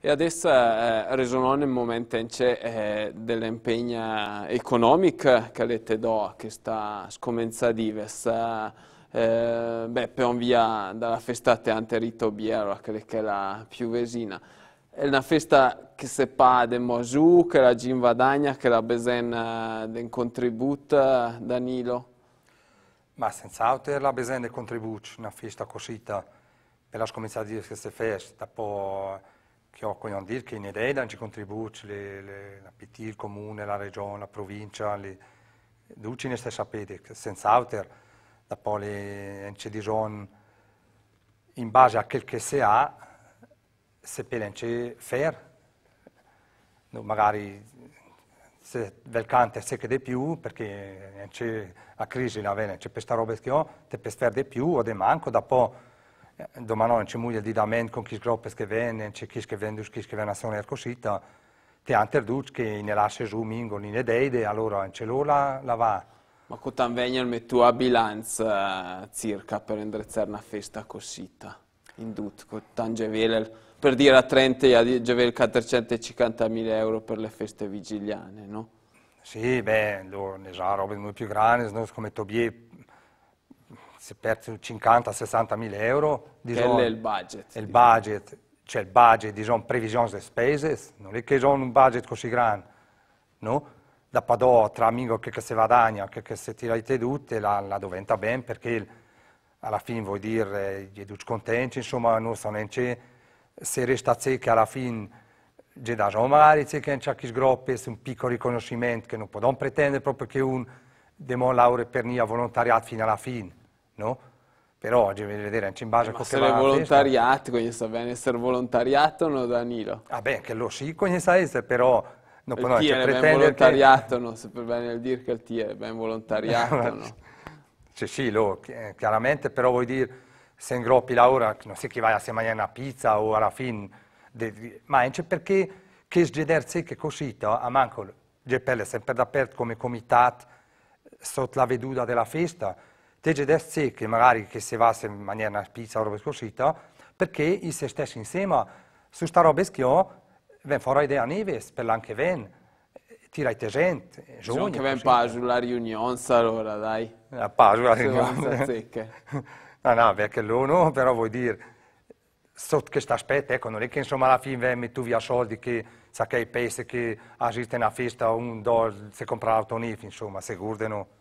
E adesso eh, ragionò nel momento eh, dell'impegno economico che avete do, che sta scomenza divers, eh, eh, beh, per via dalla festata anterito biero, che è la più vesina. È una festa che si fa del Mosù, che la Gin Vadagna, che la Besen eh, del Contribut, eh, Danilo. Ma senza senz'altro la Besen del contributo, una festa cosita per la scomenza divers che si festa, poi que occupano di che in Ereida ci contribuisce la PT, il comune, la regione, la provincia, le ducine stessa pede, senza alter, da poi le incedison in base a quel che si ha, se pelence fer, no, magari se del cante secche di più, perché c'è la crisi la vene, c'è questa roba che ho, te per di più o di manco, da po' Eh, domani non c'è molto di dament con chi groppe che vende, c'è chi che vende, chi che vende a sono ercosita, te anter duc che ne lascia giù mingo, ne deide, allora c'è l'ora la va. Ma cotan vegna il tu a bilanza eh, circa per indrezzare una festa cosita, in dut, con gevelel, per dire a Trente a gevel 450.000 euro per le feste vigiliane, no? Sì, beh, ne sa, robe più grandi, come Tobie, se perdi 50-60 mila euro... Quello è il budget. Il diciamo. budget, cioè il budget, diciamo, previsione delle spese, non è che sono un budget così grande, no? Da Padova, tra amico che, che si guadagna, che, che si tira tutte la, la diventa ben perché il, alla fine vuol dire, gli educi contenti, insomma, non sono in c'è, se resta che alla fine c'è da magari c'è che c'è chi un piccolo riconoscimento che non possiamo pretendere proprio che un demon laure per nia volontariato fino alla fine no? Però oggi vedere anche in base eh, a cosa Essere volontariato, quindi sta bene essere volontariato o no Danilo? Ah beh, che lo sì, quindi sa però non può no, cioè, pretendere volontariato, che... no, se per bene il dire che il TIE è ben volontariato, no? Cioè sì, lo, eh, chiaramente, però vuoi dire se in groppi Laura, non so chi vai a mangiare una pizza o alla fine, de, ma anche perché che sgedersi che cosita, a manco, GPL è sempre d'aperto come comitato sotto la veduta della festa, te vedessi che magari che se va in maniera pizza o roba scorsita, perché i se stessi insieme, su sta roba schio, ven farò idea neves, per l'anche ven, tira i te gente, giugno. Diciamo che ven pasu la riunione allora, dai. A eh, pasu la riunione. no, no, perché lo però vuoi dire, sotto questo aspetto, ecco, non è che insomma alla fine metti via soldi che sa che pensi che esiste una festa o un do, se compra l'autonifi, insomma, se gurdano.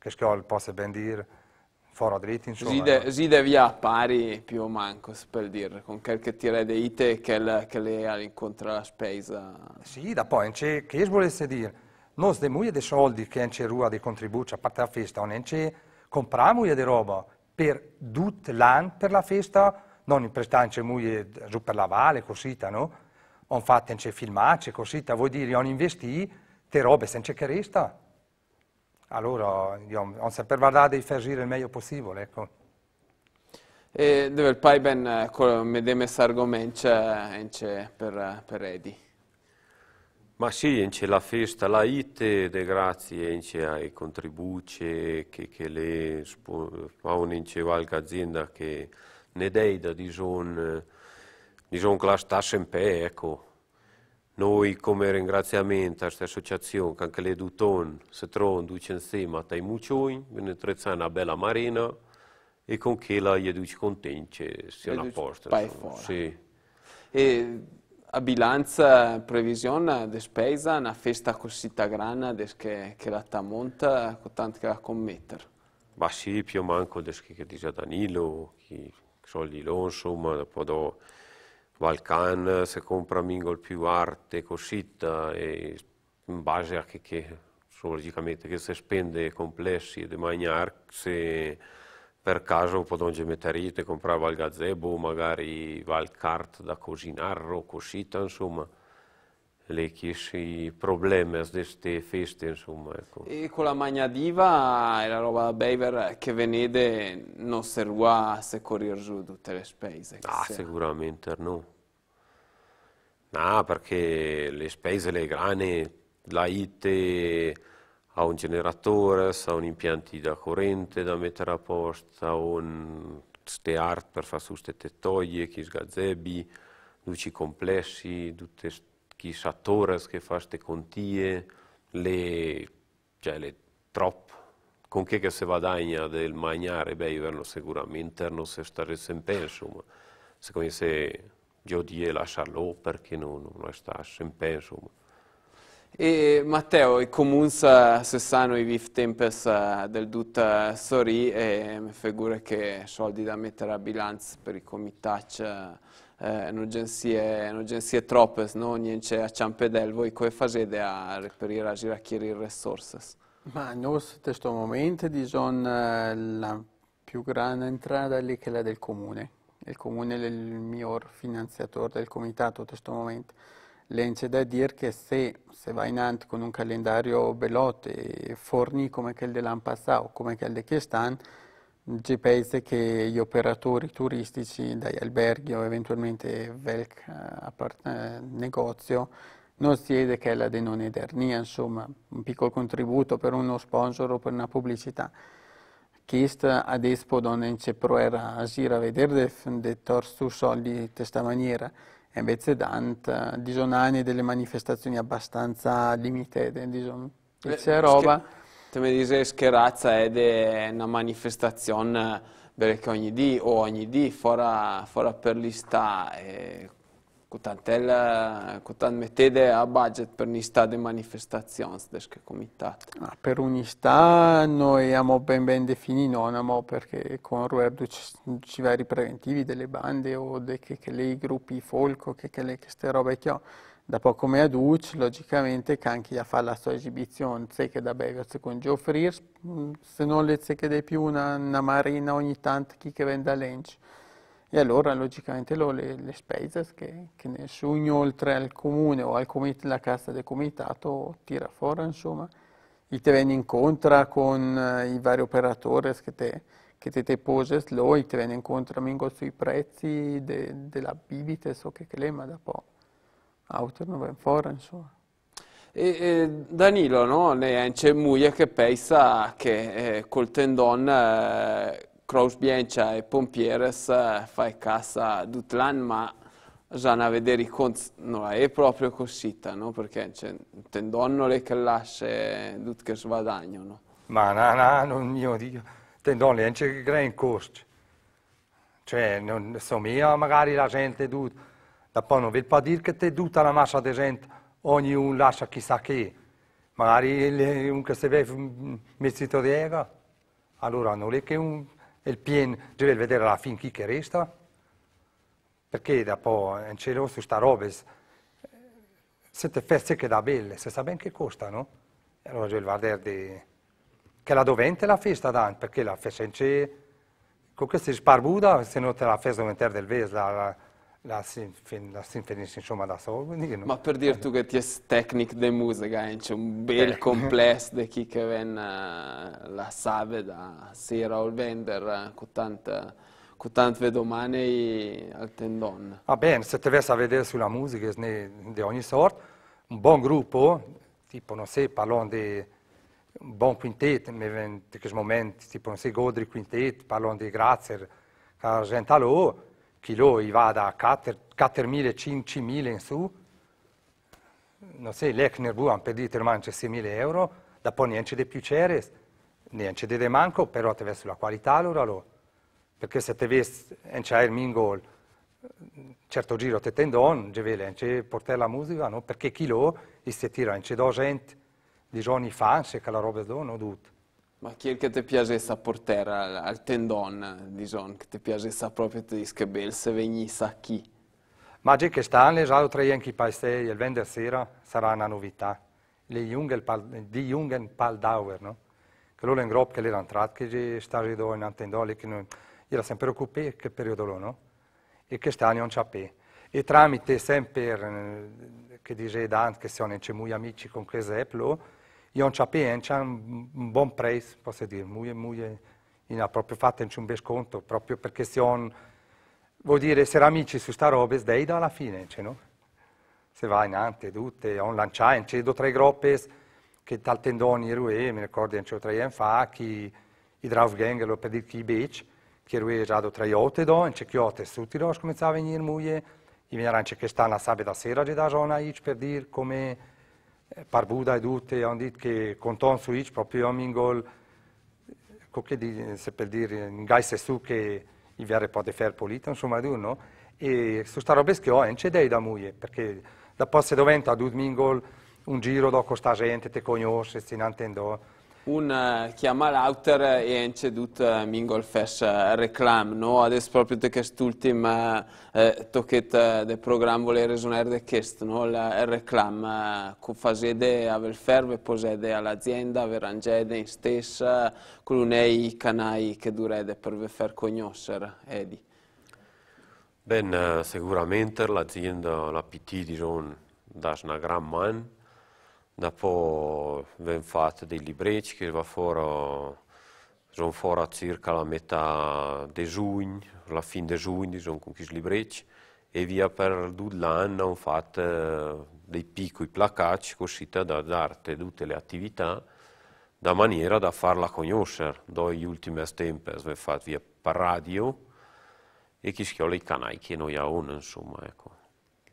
Këshkjallë pas ben dire, fara drejtin shumë. Zide, ja. zide via pari più o manco, per dire, con qualche tira di ite che, le, che lei ha incontrato la spesa. Sì, da poi, che volesse dire, noi de muie dei soldi che in rua dei contributi a parte la festa, non c'è, compriamo di roba per tutto l'anno per la festa, non in prestanza muie giù per la valle, così, no? Ho fatto in filmati, così, vuol dire, ho investito, te robe senza che resta allora diciamo, on s'est pervadà di far il meglio possibile, ecco. E dove il Paiben eh, con medeme argomenti cioè, per, per Edi? Ma sì, c'è la festa, la ite, de grazie, c'è ai contributi che, che le fanno in qualche azienda che ne dei da dison, dison classe sempre, ecco, noi come ringraziamento a questa associazione, anche le Duton, Setron, Ducensema, Taimucioin, una Bella Marina e con che la Ieduci Contence sia a posta. Sì. E a bilancia, previsione di spesa, una festa così grande che, che la tamonta, con tanto che la commettere? Ma sì, più o meno, che dice Danilo, che sono lì, insomma, dopo... Do Valkan se compra Mingle più arte coscitta e in base a che, che logicamente che se spende complessi e magnar se per caso podonge metterite comprava il gazebo magari va al cart da cosinarro coscita insomma le lecchis, i problemi di queste feste, insomma. Ecco. E con la Magna Diva e la roba da Beaver che venite non serva se corriere giù tutte le spese? Ah, sia. sicuramente no. No, perché le spese, le grane, la ITE ha un generatore, ha un impianto da corrente da mettere a posto, ha un ste art per fare su queste tettoie, chi sgazzebi, luci complessi, tutte queste kisha torës ke fashtë të kontije, le, cioè le troppo con che che si guadagna del mangiare beh io sicuramente non si stare sempre insomma Se me se io di lasciarlo perché non, non sta sempre insomma e Matteo, e comuns se sanno i VIF tempes eh, del DUT eh, Sori e mi figura che soldi da mettere a bilancio per i comitati eh, non eh, agenzie troppe, non niente a Ciampedel, voi come facete a reperire, a giracchiare le risorse? Ma noi in questo momento diciamo la più grande entrata è che è la del comune, il comune è il miglior finanziatore del comitato in questo momento. Lei c'è da dire che se, se va in avanti con un calendario veloce, forni come quello dell'anno passato o come quello di quest'anno, ci penso che gli operatori turistici, dai alberghi o eventualmente velk, eh, eh, negozio, non siede che la di non insomma, un piccolo contributo per uno sponsor o per una pubblicità. Chist ad Espo, dove non c'è proera a gira a vedere dei de torsi soldi in questa maniera, e invece Dante, Disonani delle manifestazioni abbastanza limitate, diciamo. Eh, c'è roba... Te mi dice scherazza è una manifestazione eh, che ogni dì o ogni dì fuori per l'istà Tantella, tant metede a budget per un'istà di manifestazioni del comitato? Ah, per un'istà noi abbiamo ben ben definito, non abbiamo perché con Ruerdo ci, ci vari preventivi delle bande o dei che, che lei gruppi folco, che, che lei queste robe che ho. Da poco come a Duc, logicamente, che anche a fare la sua esibizione, mm, se che da Begaz con Geoffriers, se non le se di più una, una marina ogni tanto chi che vende a Lenci. E allora logicamente lo, le, le spese che, che, nessuno oltre al comune o alla cassa del comitato tira fuori, insomma, i te vengono incontro con eh, i vari operatori che te, che te, te poses lo, i te vengono incontro mingo sui prezzi de, della bibite, so che, che le, ma da po' auto non vengono fuori, insomma. E, e, Danilo, no? Ne c'è muia che pensa che eh, col tendon... Eh, Kraus Biencia e Pompieres eh, fai cassa Dutlan, ma bisogna vedere i conti, non è proprio così, no? perché c'è cioè, un tendonole che lascia tutto che sguadagnano. Ma no, no, non mio Dio, tendonole non c'è gran costo. Cioè, non so io, magari la gente tutta, da poi non vi può dire che te tutta la massa di gente, ognuno lascia chissà che, magari un che si vede un mezzito di ega, allora non è che un il pieno deve vedere alla fine chi che resta, perché dopo in cielo su sta roba, siete feste che da belle, si sa ben che costa costano, allora deve vedere di... che la dovente la festa dan, perché la festa in cielo, con questi sparbuda, se non te la festa dovente del vesla, la sinfonia insomma da solo. Quindi no. Ma per dir eh, tu che ti è tecnic de musica, eh, c'è un bel complesso di chi che ven eh, la sabe da sera o vender con tanta con tante vedomane al tendon. Va ah, bene, se ti vesi a vedere sulla musica di ogni sorta, un buon gruppo, tipo non sei parlando di un buon quintetto, in questo momento, tipo non sei Godri quintetto, parlando di Grazer, Argentalo, chi lo va da 4.000, 5.000 in su, non so, l'ECNER bu hanno pedito ormai 6.000 euro, da poi niente di più c'era, niente di manco, però attraverso la qualità allora lo. Perché se te vesti in c'è il mingol, certo giro te tendon, gevele, in c'è portare la musica, no? Perché chi lo, si tira in c'è da gente, di giorni fa, c'è che la roba è no? Tutto. Ma chi è che ti piace a portare al, tendon, diciamo, che ti piacesse proprio tedesco bel, se venisse a chi? Ma già che stanno, già lo traiamo chi paese, il venerdì sera sarà una novità. Le Jungen Pal, di Jungen Paldauer, no? Che loro in gruppo che erano tratti, che stavano in tendon, che non, era sempre occupato, che periodo loro, no? E che stanno non c'è E tramite sempre, eh, che dice Dante, che sono in cemui amici con Creseplo, Ion Chapien ha un, un buon prezzo, posso dire, molto, molto, in ha proprio fatto un bel sconto, proprio perché se siamo, vuol dire, essere amici su sta roba, sdeida alla fine, cioè, no? Se va in ante, tutte, on lanciare, c'è do tre groppe che tal tendoni erue, mi ricordo, c'è tre anni fa, che i Draufgänger, per dire che i Beach, che erue già do tre otte do, c'è chiote, tutti do, cominciava a venire moglie, i venivano anche che stanno la sabato sera, da zona, per dire come Parbuda e tutti hanno detto che contano su Ic proprio a Mingol, che dice, se per dire, in Geist su che i veri pote fare polita, insomma, du, no? E su sta roba che ho, non c'è dei da muie, perché da poi se diventa Dute Mingol un giro dopo sta gente, te conosce, si non intendo, un eh, chiama l'outer e ha incedut eh, Mingolfes eh, reclam, no? Adesso proprio te quest'ultim eh, tochet del programma vuole resonare de quest, no? Il reclam, con fasede a velferve, posede all'azienda, verangede in stessa, con unei canai che durede per velfer conoscere, Edi. Ben, sicuramente l'azienda, la PT, diciamo, da una gran man, Dopo abbiamo fatto dei libretti che fuori, sono fuori circa la metà di giugno, la fine di giugno sono con questi librecci e via per tutto l'anno ho fatto eh, dei piccoli placacci così da dare tutte le attività da maniera da farla conoscere. Dopo gli ultimi tempi abbiamo fatto via per radio e chi schiola i canali che noi abbiamo, insomma, ecco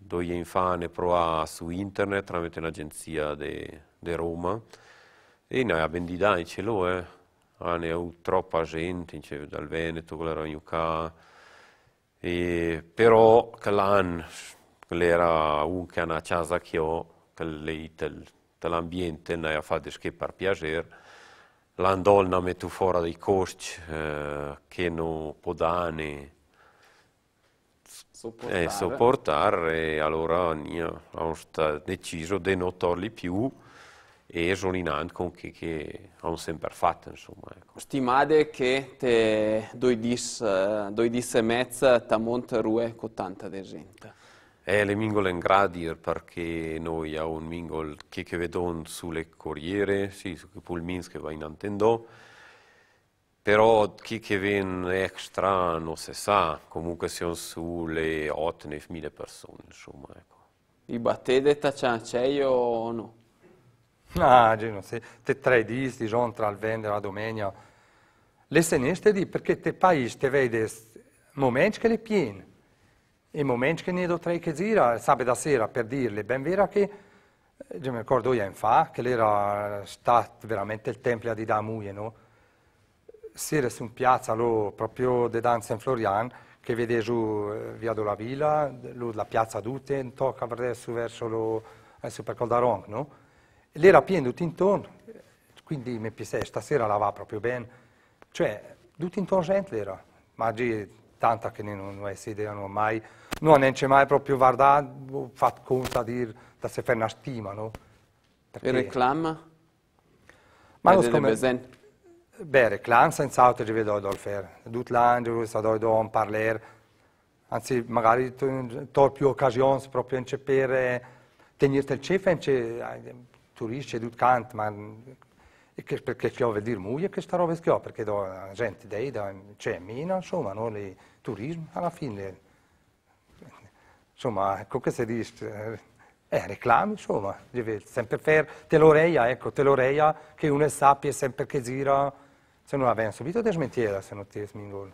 do je infane proa su internet tramite un'agenzia di Roma e noi abbiamo di dai ce l'ho eh. Ah, ne ho troppa gente cioè, dal Veneto, quella era Iuca e, però l'an era un che ha una casa che ho che lei dell'ambiente ne ha fatto che per piacere l'andolna metto fuori dei costi eh, che non può dare sopportare. E eh, sopportare, allora abbiamo deciso di non torli più e sono in anche che, che hanno sempre fatto, insomma. Ecco. Stimate che te due dis, doi dis e mezza tamont rue cottanta desenta. Eh, le mingole in gradir perché noi abbiamo un mingol che, che vedono sulle corriere, sì, su che pulmins che va in antendo però chi che viene extra non si sa, comunque siamo sulle 8.000 9 persone, insomma. Ecco. I battede taccianceio o no? Ah, non sei. Te tre disti, sono tra il e la domenica. Le seneste di perché te paese te vede momenti che le piene e momenti che ne do tre che gira, da sera per dirle, ben vera che eh, io mi ricordo io in fa, che era stato veramente il tempio di Damuie, no? era su piazza lo, proprio de danza in Florian che vede giù eh, via della Villa, lo, la piazza Dute, tocca verso, verso lo, eh, super Caldaron, no? L'era pieno tutto intorno, quindi mi pensai stasera la va proprio bene, cioè tutto intorno gente l'era, ma oggi tanta che non, non si erano mai, non c'è mai proprio guardato, boh, fatto conta di, da se fare una stima, no? Perché... E reclama? Ma non come... Bere, clan senza altro di vedo dal fer. Dut l'angelo, sta doi don parler. Anzi, magari tor più occasioni proprio per eh, tenere il cefe, in turisti e tutti cant, ma che, perché ci ho dire muie che sta roba che ho, perché do, la gente dei, c'è cioè, meno, insomma, non il turismo, alla fine, insomma, ecco che si dice. Eh, eh reclami, insomma, deve sempre fare teloreia, ecco, teloreia che uno sappia sempre che gira se no avem subito dezmentirea se non ti mingul.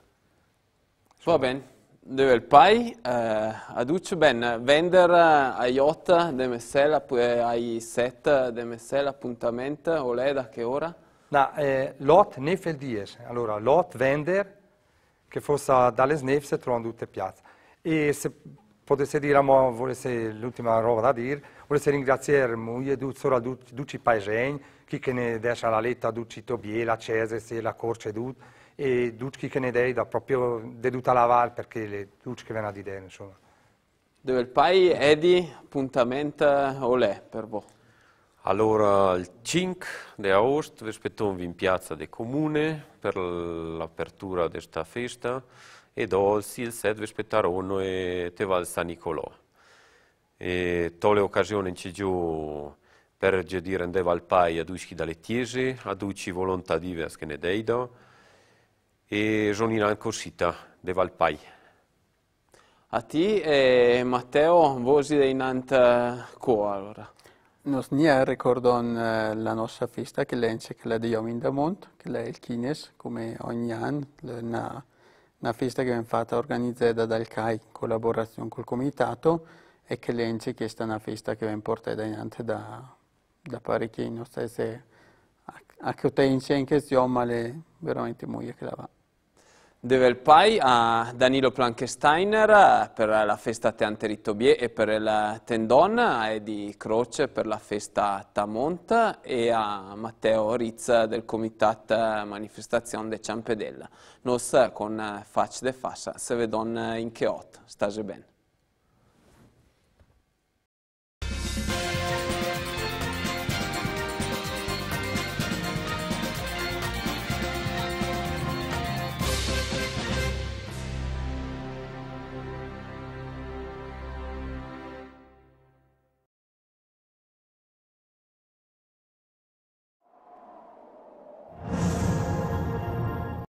Va bene. Det er vel pei, uh, eh, aduce ben, vender eh, a Iota de Messela, eh, ai set de Messela, appuntamento, o lei da che ora? Da, eh, lot nefel dies, allora lot vender, che fosse dalle snef se trovano tutte piazze. E se potesse dire, ma volesse l'ultima roba da dire, volesse ringraziare moglie, sora duci paesi, chi che ne desce la letta ducito biela, cesese, la corce dut, e duc chi che ne dei da proprio deduta la val perché le duc che vengono di dei, insomma. Dove il pai è di appuntamento olè per voi? Allora, il 5 di agosto, rispettiamo in piazza del comune per l'apertura di questa festa e do il 7 rispettarono e te va il San Nicolò. E tole occasioni in giù perge di rendeva al pai aduschi dalle tiese, aduci volontà divers che ne deido, e sonina ancosita deva al pai. A ti e Matteo, vosi dei nant eh, co allora? Nos nia ricordon eh, la nostra festa che l'ence che la di Omindamont, che è il Chines, come ogni anno, una, una festa che viene fatta organizzata dal CAI in collaborazione col comitato e che è che è una festa che viene portata in da da parecchi non stai se anche utenze in questione, ma è veramente moglie che la va. Deve il pai a Danilo Plankensteiner eh, per la festa Teante Rittobie e per il tendon, a eh, Edi Croce per la festa Tamont e a Matteo Riz del Comitato eh, Manifestazione de Ciampedella. Nos con Facce de Fassa se vedon in che Cheot. Stase bene.